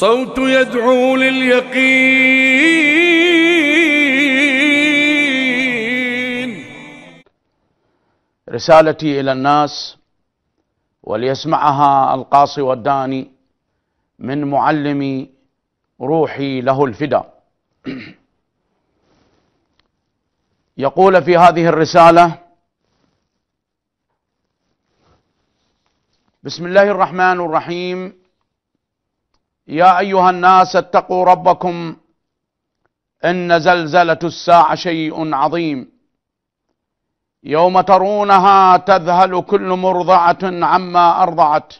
صوت يدعو لليقين رسالتي إلى الناس وليسمعها القاصي والداني من معلمي روحي له الفدا يقول في هذه الرسالة بسم الله الرحمن الرحيم يا ايها الناس اتقوا ربكم ان زلزله الساعه شيء عظيم يوم ترونها تذهل كل مرضعه عما ارضعت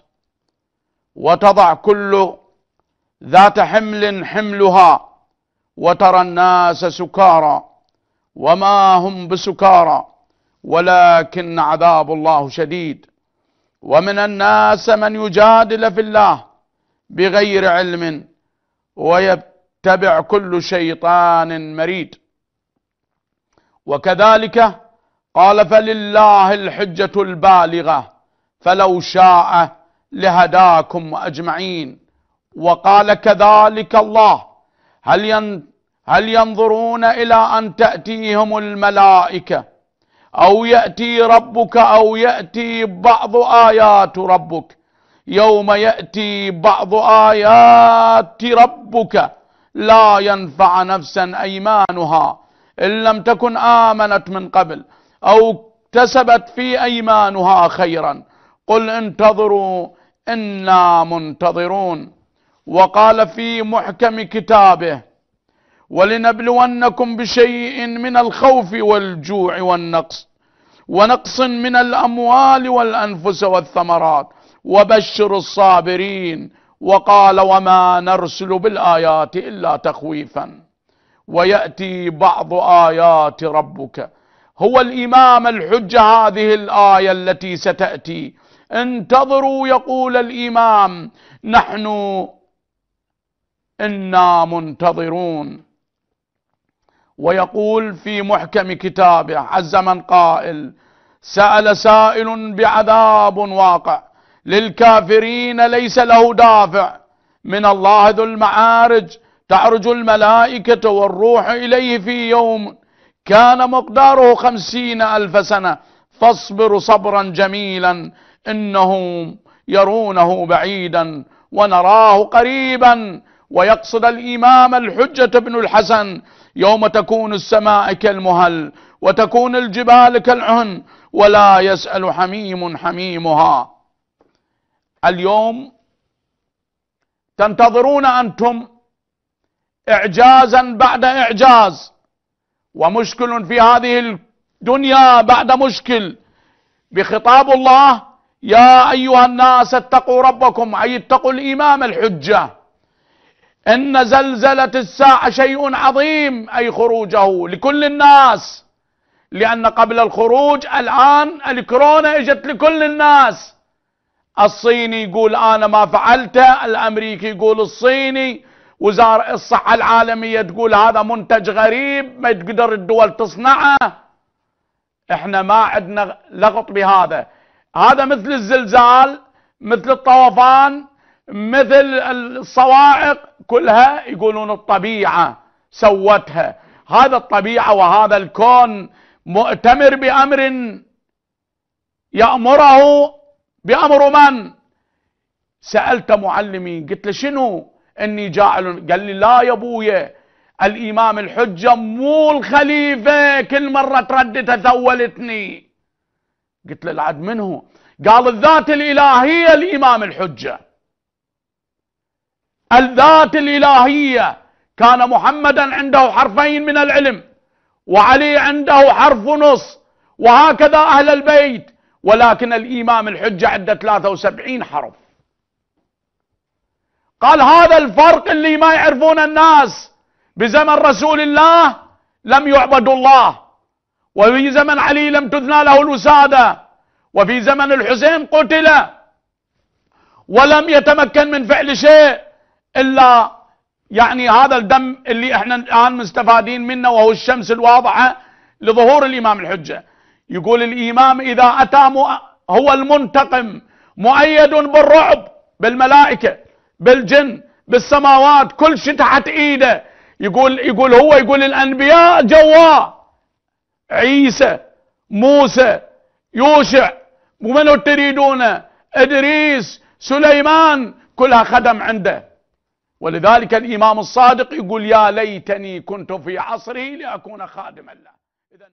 وتضع كل ذات حمل حملها وترى الناس سكارى وما هم بسكارى ولكن عذاب الله شديد ومن الناس من يجادل في الله بغير علم ويتبع كل شيطان مريد وكذلك قال فلله الحجة البالغة فلو شاء لهداكم أجمعين وقال كذلك الله هل ين هل ينظرون إلى أن تأتيهم الملائكة أو يأتي ربك أو يأتي بعض آيات ربك يوم يأتي بعض آيات ربك لا ينفع نفسا أيمانها إن لم تكن آمنت من قبل أو اكتسبت في أيمانها خيرا قل انتظروا إنا منتظرون وقال في محكم كتابه ولنبلونكم بشيء من الخوف والجوع والنقص ونقص من الأموال والأنفس والثمرات وبشر الصابرين وقال وما نرسل بالايات الا تخويفا وياتي بعض ايات ربك هو الامام الحجه هذه الايه التي ستاتي انتظروا يقول الامام نحن انا منتظرون ويقول في محكم كتابه عز من قائل سال سائل بعذاب واقع للكافرين ليس له دافع من الله ذو المعارج تعرج الملائكة والروح إليه في يوم كان مقداره خمسين ألف سنة فاصبر صبرا جميلا إنهم يرونه بعيدا ونراه قريبا ويقصد الإمام الحجة بن الحسن يوم تكون السماء كالمهل وتكون الجبال كالعهن ولا يسأل حميم حميمها اليوم تنتظرون أنتم إعجازا بعد إعجاز ومشكل في هذه الدنيا بعد مشكل بخطاب الله يا أيها الناس اتقوا ربكم أي اتقوا الإمام الحجة إن زلزلة الساعة شيء عظيم أي خروجه لكل الناس لأن قبل الخروج الآن الكورونا اجت لكل الناس الصيني يقول انا ما فعلته الامريكي يقول الصيني وزارة الصحة العالمية تقول هذا منتج غريب ما تقدر الدول تصنعه احنا ما عندنا لغط بهذا هذا مثل الزلزال مثل الطوفان مثل الصواعق كلها يقولون الطبيعة سوتها هذا الطبيعة وهذا الكون مؤتمر بأمر يأمره بأمر من سألت معلمي قلت له شنو اني جاعل قال لي لا يا ابويا الامام الحجة مو الخليفة كل مرة ترددها ثولتني قلت له العد منه قال الذات الالهية الامام الحجة الذات الالهية كان محمدا عنده حرفين من العلم وعلي عنده حرف نص وهكذا اهل البيت ولكن الإمام الحجة عنده 73 حرف قال هذا الفرق اللي ما يعرفون الناس بزمن رسول الله لم يعبد الله وفي زمن علي لم تثنى له الوسادة وفي زمن الحسين قتل ولم يتمكن من فعل شيء إلا يعني هذا الدم اللي احنا الآن مستفادين منه وهو الشمس الواضحة لظهور الإمام الحجة يقول الإمام إذا أتى هو المنتقم مؤيد بالرعب بالملائكة بالجن بالسماوات كل شيء تحت إيده يقول يقول هو يقول الأنبياء جواه عيسى موسى يوشع ومن تريدونه إدريس سليمان كلها خدم عنده ولذلك الإمام الصادق يقول يا ليتني كنت في عصري لأكون خادما له